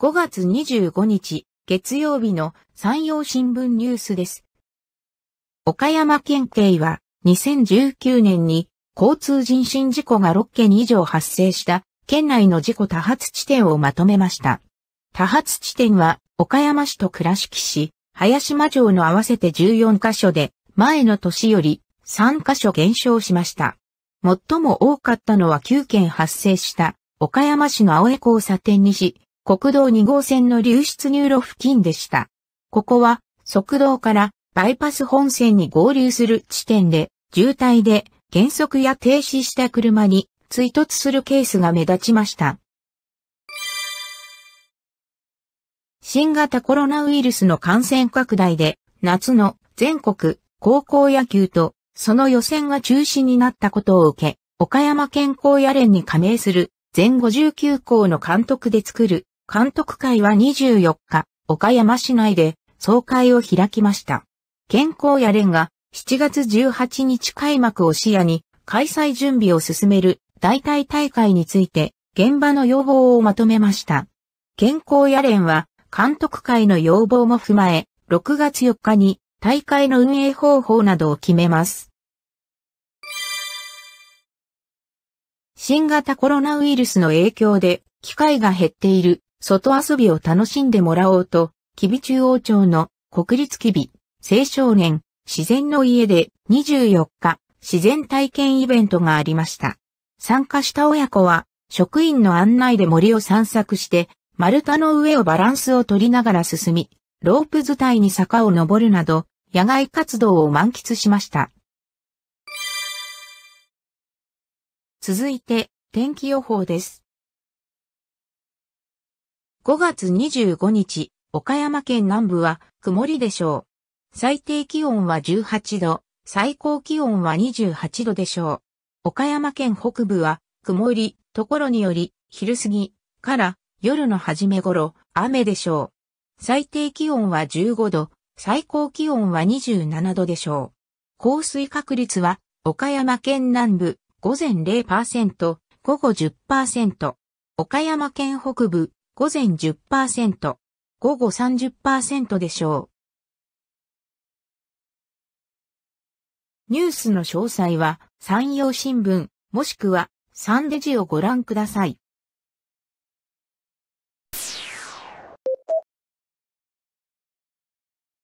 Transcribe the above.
5月25日、月曜日の山陽新聞ニュースです。岡山県警は2019年に交通人身事故が6件以上発生した県内の事故多発地点をまとめました。多発地点は岡山市と倉敷市、林間町の合わせて14カ所で前の年より3カ所減少しました。最も多かったのは9件発生した岡山市の青江交差点西国道2号線の流出入路付近でした。ここは、側道からバイパス本線に合流する地点で、渋滞で減速や停止した車に追突するケースが目立ちました。新型コロナウイルスの感染拡大で、夏の全国高校野球とその予選が中止になったことを受け、岡山県高野連に加盟する全59校の監督で作る監督会は24日、岡山市内で総会を開きました。健康や連が7月18日開幕を視野に開催準備を進める代替大会について現場の要望をまとめました。健康や連は監督会の要望も踏まえ、6月4日に大会の運営方法などを決めます。新型コロナウイルスの影響で機会が減っている外遊びを楽しんでもらおうと、吉備中央町の国立吉備青少年自然の家で24日自然体験イベントがありました。参加した親子は職員の案内で森を散策して丸太の上をバランスを取りながら進み、ロープ図体に坂を登るなど野外活動を満喫しました。続いて天気予報です。5月25日、岡山県南部は曇りでしょう。最低気温は18度、最高気温は28度でしょう。岡山県北部は曇り、ところにより、昼過ぎから夜の初め頃、雨でしょう。最低気温は15度、最高気温は27度でしょう。降水確率は、岡山県南部、午前0%、午後10%。岡山県北部、午前10%、午後30%でしょう。ニュースの詳細は、山陽新聞、もしくは、サンデジをご覧ください。